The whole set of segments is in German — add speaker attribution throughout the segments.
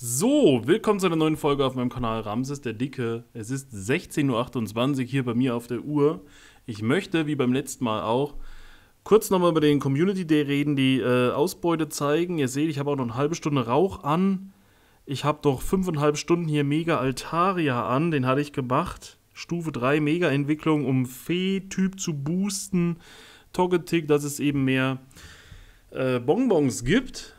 Speaker 1: So, willkommen zu einer neuen Folge auf meinem Kanal Ramses der Dicke. Es ist 16.28 Uhr hier bei mir auf der Uhr. Ich möchte, wie beim letzten Mal auch, kurz nochmal über den Community Day reden, die äh, Ausbeute zeigen. Ihr seht, ich habe auch noch eine halbe Stunde Rauch an. Ich habe doch fünfeinhalb Stunden hier Mega Altaria an, den hatte ich gemacht. Stufe 3 Mega Entwicklung, um Fee-Typ zu boosten. Toggetick, dass es eben mehr äh, Bonbons gibt.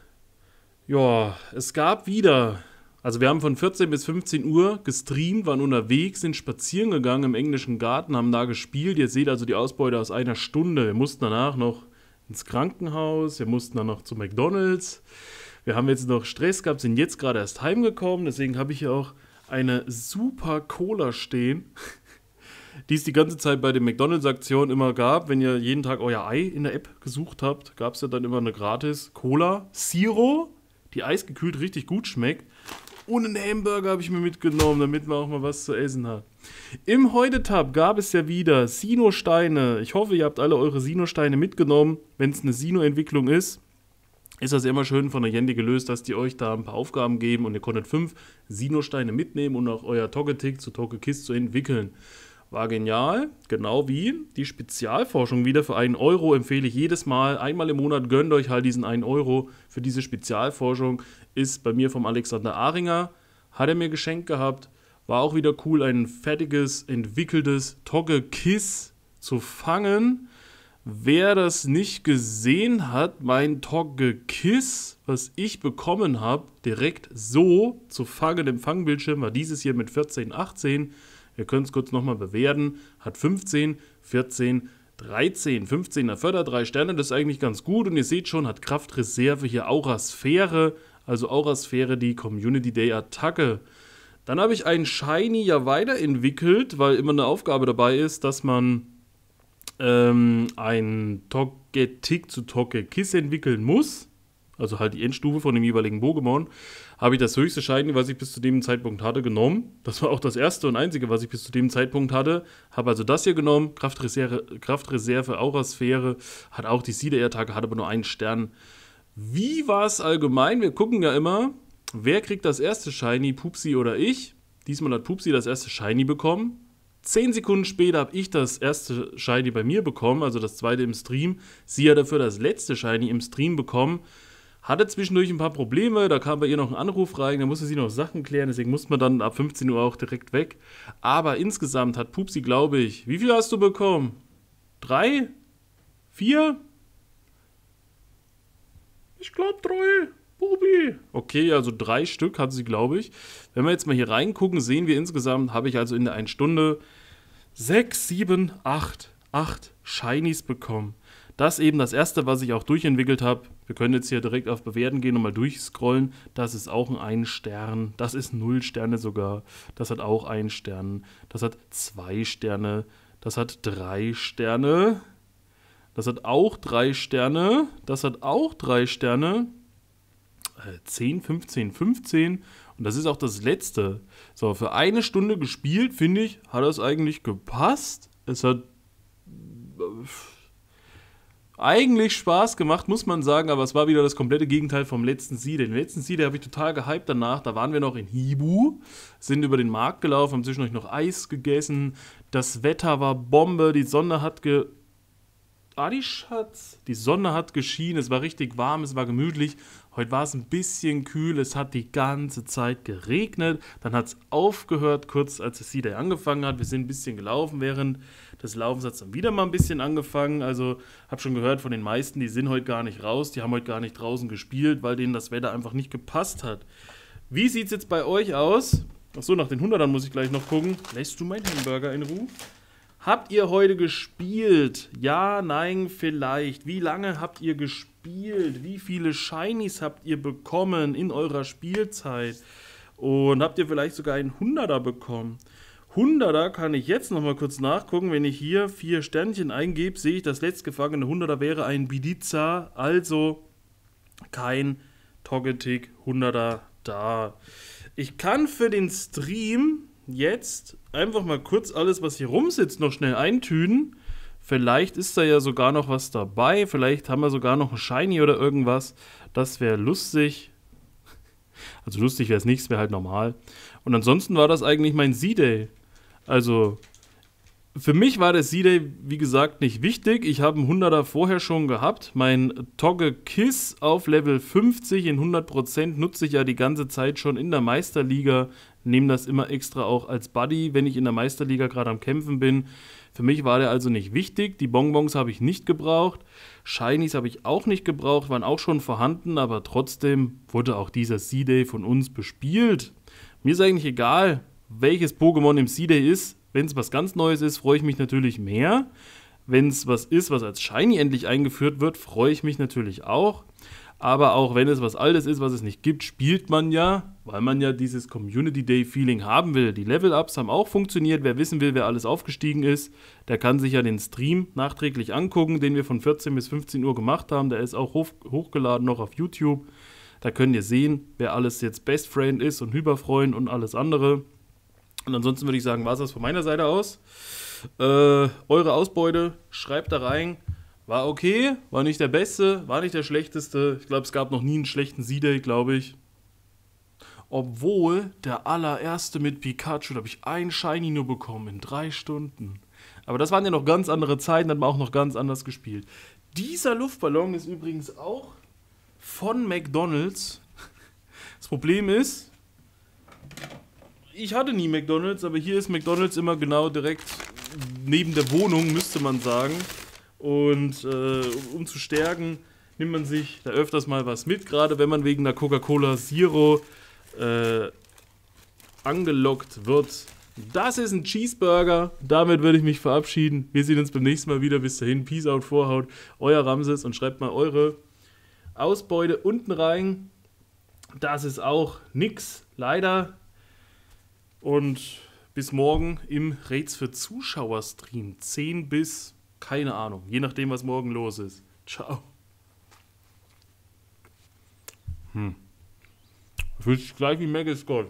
Speaker 1: Ja, es gab wieder. Also wir haben von 14 bis 15 Uhr gestreamt, waren unterwegs, sind spazieren gegangen im englischen Garten, haben da gespielt. Ihr seht also die Ausbeute aus einer Stunde. Wir mussten danach noch ins Krankenhaus, wir mussten dann noch zu McDonald's. Wir haben jetzt noch Stress gehabt, sind jetzt gerade erst heimgekommen, deswegen habe ich hier auch eine super Cola stehen, die es die ganze Zeit bei den McDonalds-Aktionen immer gab. Wenn ihr jeden Tag euer Ei in der App gesucht habt, gab es ja dann immer eine gratis Cola Siro die eisgekühlt richtig gut schmeckt. Und einen Hamburger habe ich mir mitgenommen, damit man auch mal was zu essen hat. Im Heudetab gab es ja wieder Sinosteine. Ich hoffe, ihr habt alle eure Sinosteine mitgenommen. Wenn es eine Sino-Entwicklung ist, ist das immer schön von der Yendi gelöst, dass die euch da ein paar Aufgaben geben und ihr konntet fünf Sinosteine mitnehmen und auch euer Toggetick zu Togekiss zu entwickeln. War genial, genau wie die Spezialforschung wieder für einen Euro empfehle ich jedes Mal. Einmal im Monat gönnt euch halt diesen einen Euro für diese Spezialforschung. Ist bei mir vom Alexander Ahringer, hat er mir geschenkt gehabt. War auch wieder cool, ein fertiges, entwickeltes Togge-Kiss zu fangen. Wer das nicht gesehen hat, mein Togge-Kiss, was ich bekommen habe, direkt so zu fangen im Fangbildschirm, war dieses hier mit 14, 18 wir können es kurz nochmal bewerten. Hat 15, 14, 13, 15er Förder, 3 Sterne, das ist eigentlich ganz gut. Und ihr seht schon, hat Kraftreserve hier Aurasphäre, also Aurasphäre die Community Day Attacke. Dann habe ich einen Shiny ja weiterentwickelt, weil immer eine Aufgabe dabei ist, dass man ähm, ein Togetic zu Togekiss entwickeln muss also halt die Endstufe von dem jeweiligen Pokémon, habe ich das höchste Shiny, was ich bis zu dem Zeitpunkt hatte, genommen. Das war auch das erste und einzige, was ich bis zu dem Zeitpunkt hatte. Habe also das hier genommen, Kraftreserve, Kraftreserve Aurasphäre, hat auch die Sieder-Attacke, hat aber nur einen Stern. Wie war es allgemein? Wir gucken ja immer, wer kriegt das erste Shiny, Pupsi oder ich? Diesmal hat Pupsi das erste Shiny bekommen. Zehn Sekunden später habe ich das erste Shiny bei mir bekommen, also das zweite im Stream. Sie hat dafür das letzte Shiny im Stream bekommen hatte zwischendurch ein paar Probleme, da kam bei ihr noch ein Anruf rein, da musste sie noch Sachen klären, deswegen musste man dann ab 15 Uhr auch direkt weg. Aber insgesamt hat Pupsi, glaube ich, wie viel hast du bekommen? Drei? Vier? Ich glaube drei. Bubi. Okay, also drei Stück hat sie, glaube ich. Wenn wir jetzt mal hier reingucken, sehen wir insgesamt, habe ich also in der einen Stunde sechs, sieben, acht, acht Shinies bekommen das eben das erste, was ich auch durchentwickelt habe. Wir können jetzt hier direkt auf Bewerten gehen und mal durchscrollen. Das ist auch ein 1 Stern. Das ist 0 Sterne sogar. Das hat auch 1 Stern. Das hat 2 Sterne. Das hat 3 Sterne. Das hat auch 3 Sterne. Das hat auch 3 Sterne. 10, 15, 15. Und das ist auch das letzte. So, für eine Stunde gespielt, finde ich, hat das eigentlich gepasst. Es hat äh, eigentlich Spaß gemacht, muss man sagen, aber es war wieder das komplette Gegenteil vom letzten Sea Den letzten Sea habe ich total gehypt danach. Da waren wir noch in Hibu, sind über den Markt gelaufen, haben zwischendurch noch Eis gegessen. Das Wetter war Bombe, die Sonne hat ge. Adischatz? Die Sonne hat geschienen, es war richtig warm, es war gemütlich Heute war es ein bisschen kühl, es hat die ganze Zeit geregnet. Dann hat es aufgehört, kurz als das Seeday angefangen hat. Wir sind ein bisschen gelaufen, während des Laufens hat es dann wieder mal ein bisschen angefangen. Also habe schon gehört von den meisten, die sind heute gar nicht raus, die haben heute gar nicht draußen gespielt, weil denen das Wetter einfach nicht gepasst hat. Wie sieht es jetzt bei euch aus? Achso, nach den 100ern muss ich gleich noch gucken. Lässt du meinen Hamburger in Ruhe? Habt ihr heute gespielt? Ja, nein, vielleicht. Wie lange habt ihr gespielt? gespielt? Wie viele Shinies habt ihr bekommen in eurer Spielzeit? Und habt ihr vielleicht sogar einen Hunderter bekommen? Hunderter kann ich jetzt nochmal kurz nachgucken. Wenn ich hier vier Sternchen eingebe, sehe ich, das letztgefangene Hunderter wäre ein Bidiza, also kein Togetic Hunderter da. Ich kann für den Stream jetzt einfach mal kurz alles, was hier rumsitzt, noch schnell eintüten. Vielleicht ist da ja sogar noch was dabei. Vielleicht haben wir sogar noch ein Shiny oder irgendwas. Das wäre lustig. Also lustig wäre es nichts, wäre halt normal. Und ansonsten war das eigentlich mein Z-Day. Also für mich war der C-Day, wie gesagt, nicht wichtig. Ich habe einen 100er vorher schon gehabt. Mein Togge Kiss auf Level 50 in 100% nutze ich ja die ganze Zeit schon in der Meisterliga. Nehme das immer extra auch als Buddy, wenn ich in der Meisterliga gerade am Kämpfen bin. Für mich war der also nicht wichtig. Die Bonbons habe ich nicht gebraucht. Shinies habe ich auch nicht gebraucht, waren auch schon vorhanden, aber trotzdem wurde auch dieser C-Day von uns bespielt. Mir ist eigentlich egal, welches Pokémon im C-Day ist wenn es was ganz Neues ist, freue ich mich natürlich mehr. Wenn es was ist, was als Shiny endlich eingeführt wird, freue ich mich natürlich auch. Aber auch wenn es was Altes ist, was es nicht gibt, spielt man ja, weil man ja dieses Community Day Feeling haben will. Die Level-Ups haben auch funktioniert. Wer wissen will, wer alles aufgestiegen ist, der kann sich ja den Stream nachträglich angucken, den wir von 14 bis 15 Uhr gemacht haben. Der ist auch hoch hochgeladen noch auf YouTube. Da könnt ihr sehen, wer alles jetzt Best Friend ist und Hyperfreund und alles andere. Und ansonsten würde ich sagen, war es das von meiner Seite aus. Äh, eure Ausbeute, schreibt da rein. War okay, war nicht der beste, war nicht der schlechteste. Ich glaube, es gab noch nie einen schlechten Seeday, glaube ich. Obwohl der allererste mit Pikachu, da habe ich einen Shiny nur bekommen in drei Stunden. Aber das waren ja noch ganz andere Zeiten, da hat man auch noch ganz anders gespielt. Dieser Luftballon ist übrigens auch von McDonalds. Das Problem ist, ich hatte nie McDonalds, aber hier ist McDonalds immer genau direkt neben der Wohnung, müsste man sagen. Und äh, um zu stärken, nimmt man sich da öfters mal was mit, gerade wenn man wegen der Coca-Cola Zero äh, angelockt wird. Das ist ein Cheeseburger. Damit würde ich mich verabschieden. Wir sehen uns beim nächsten Mal wieder. Bis dahin, Peace out, Vorhaut. Euer Ramses und schreibt mal eure Ausbeute unten rein. Das ist auch nix, leider. Und bis morgen im Rates für Zuschauer-Stream. 10 bis, keine Ahnung, je nachdem, was morgen los ist. Ciao. Hm. Fühlt sich gleich wie Megascott.